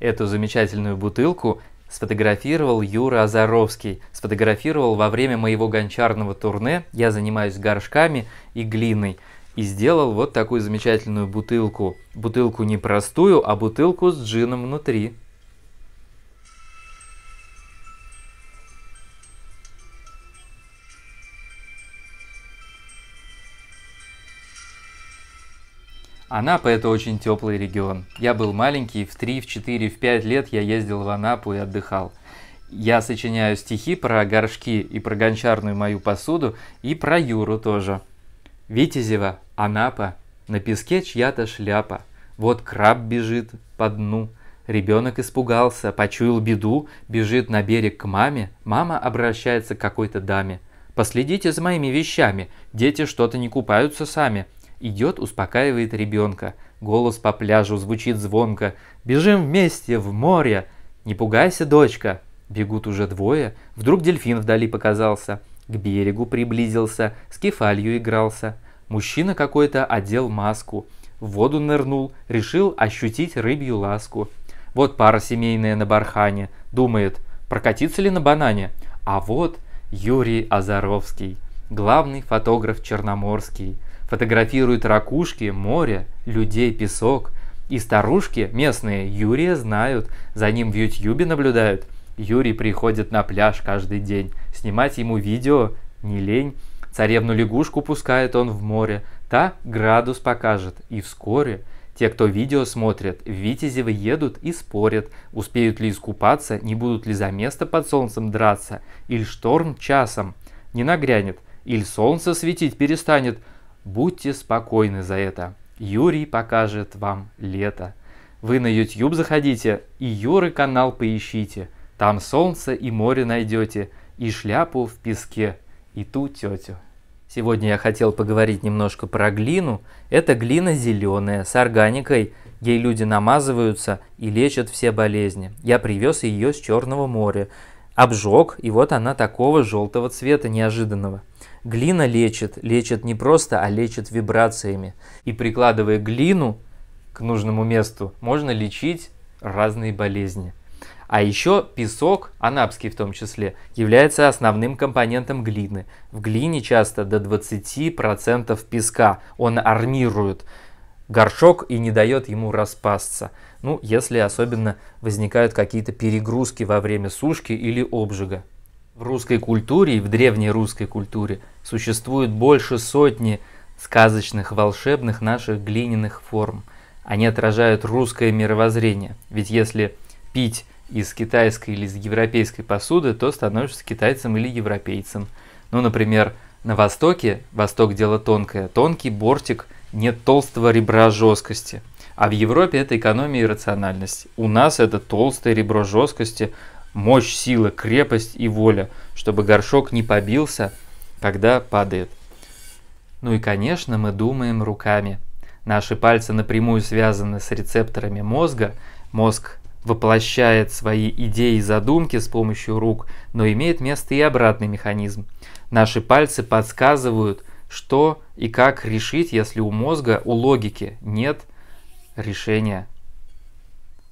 Эту замечательную бутылку сфотографировал Юра Азаровский. Сфотографировал во время моего гончарного турне. Я занимаюсь горшками и глиной. И сделал вот такую замечательную бутылку. Бутылку не простую, а бутылку с джином внутри. Анапа – это очень теплый регион. Я был маленький, в 3, в 4, в 5 лет я ездил в Анапу и отдыхал. Я сочиняю стихи про горшки и про гончарную мою посуду, и про Юру тоже. Витязева, Анапа, на песке чья-то шляпа. Вот краб бежит по дну. Ребенок испугался, почуял беду, бежит на берег к маме. Мама обращается к какой-то даме. «Последите за моими вещами, дети что-то не купаются сами». Идет, успокаивает ребенка. Голос по пляжу звучит звонко. «Бежим вместе в море!» «Не пугайся, дочка!» Бегут уже двое. Вдруг дельфин вдали показался. К берегу приблизился, с кефалью игрался. Мужчина какой-то одел маску. В воду нырнул, решил ощутить рыбью ласку. Вот пара семейная на бархане. Думает, прокатиться ли на банане? А вот Юрий Азаровский главный фотограф Черноморский – Фотографируют ракушки, море, людей, песок. И старушки местные Юрия знают, за ним в Ютьюбе наблюдают. Юрий приходит на пляж каждый день, снимать ему видео не лень. Царевну-лягушку пускает он в море, та градус покажет, и вскоре те, кто видео смотрят, в Витязевы едут и спорят, успеют ли искупаться, не будут ли за место под солнцем драться, или шторм часом не нагрянет, или солнце светить перестанет – Будьте спокойны за это. Юрий покажет вам лето. Вы на YouTube заходите и Юры канал поищите. Там солнце и море найдете, и шляпу в песке, и ту тетю. Сегодня я хотел поговорить немножко про глину. Это глина зеленая, с органикой. Ей люди намазываются и лечат все болезни. Я привез ее с Черного моря. Обжег, и вот она такого желтого цвета неожиданного. Глина лечит, лечит не просто, а лечит вибрациями. И прикладывая глину к нужному месту, можно лечить разные болезни. А еще песок, анапский в том числе, является основным компонентом глины. В глине часто до 20% песка. Он армирует горшок и не дает ему распасться. Ну, если особенно возникают какие-то перегрузки во время сушки или обжига. В русской культуре и в древней русской культуре существует больше сотни сказочных, волшебных наших глиняных форм. Они отражают русское мировоззрение. Ведь если пить из китайской или из европейской посуды, то становишься китайцем или европейцем. Ну, например, на Востоке, Восток дело тонкое, тонкий бортик, нет толстого ребра жесткости. А в Европе это экономия и рациональность. У нас это толстое ребро жесткости, мощь, сила, крепость и воля, чтобы горшок не побился, когда падает. Ну и, конечно, мы думаем руками. Наши пальцы напрямую связаны с рецепторами мозга. Мозг воплощает свои идеи и задумки с помощью рук, но имеет место и обратный механизм. Наши пальцы подсказывают, что и как решить, если у мозга, у логики нет решения.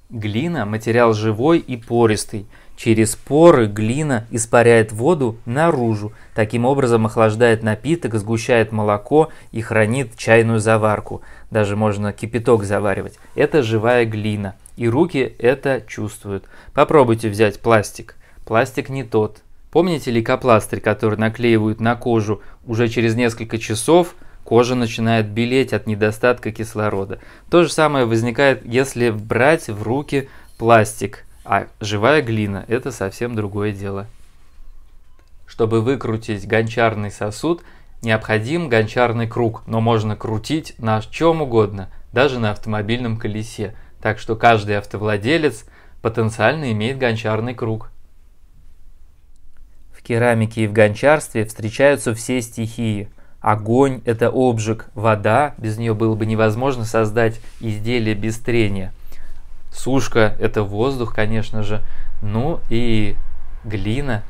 Глина – материал живой и пористый – Через поры глина испаряет воду наружу, таким образом охлаждает напиток, сгущает молоко и хранит чайную заварку. Даже можно кипяток заваривать. Это живая глина, и руки это чувствуют. Попробуйте взять пластик. Пластик не тот. Помните лейкопластырь, который наклеивают на кожу уже через несколько часов – кожа начинает белеть от недостатка кислорода. То же самое возникает, если брать в руки пластик. А живая глина – это совсем другое дело. Чтобы выкрутить гончарный сосуд, необходим гончарный круг, но можно крутить на чем угодно, даже на автомобильном колесе, так что каждый автовладелец потенциально имеет гончарный круг. В керамике и в гончарстве встречаются все стихии. Огонь – это обжиг, вода, без нее было бы невозможно создать изделие без трения. Сушка – это воздух, конечно же. Ну и глина.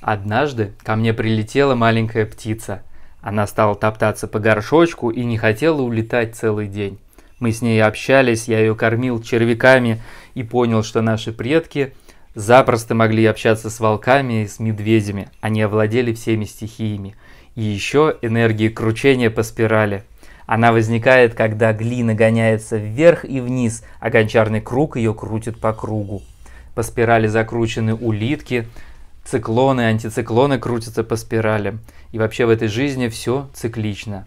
Однажды ко мне прилетела маленькая птица. Она стала топтаться по горшочку и не хотела улетать целый день. Мы с ней общались, я ее кормил червяками и понял, что наши предки запросто могли общаться с волками и с медведями. Они овладели всеми стихиями. И еще энергией кручения по спирали – она возникает, когда глина гоняется вверх и вниз, а гончарный круг ее крутит по кругу. По спирали закручены улитки, циклоны, антициклоны крутятся по спирали. И вообще в этой жизни все циклично.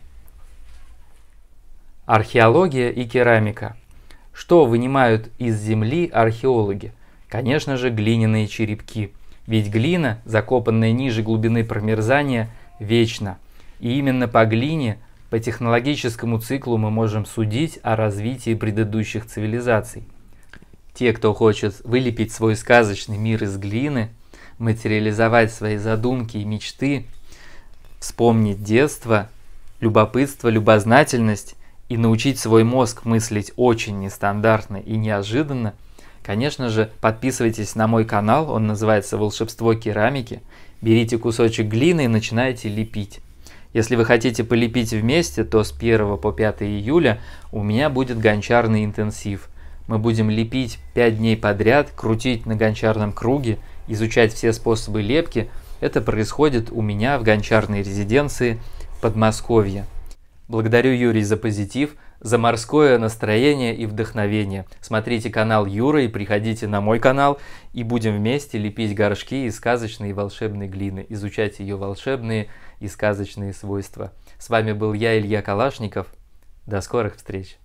Археология и керамика. Что вынимают из земли археологи? Конечно же, глиняные черепки. Ведь глина, закопанная ниже глубины промерзания, вечна. И именно по глине – по технологическому циклу мы можем судить о развитии предыдущих цивилизаций. Те, кто хочет вылепить свой сказочный мир из глины, материализовать свои задумки и мечты, вспомнить детство, любопытство, любознательность и научить свой мозг мыслить очень нестандартно и неожиданно, конечно же, подписывайтесь на мой канал, он называется «Волшебство керамики». Берите кусочек глины и начинайте лепить. Если вы хотите полепить вместе, то с 1 по 5 июля у меня будет гончарный интенсив. Мы будем лепить 5 дней подряд, крутить на гончарном круге, изучать все способы лепки. Это происходит у меня в гончарной резиденции в Подмосковье. Благодарю Юрий за позитив – за морское настроение и вдохновение. Смотрите канал Юра и приходите на мой канал, и будем вместе лепить горшки из сказочной и волшебной глины, изучать ее волшебные и сказочные свойства. С вами был я, Илья Калашников. До скорых встреч!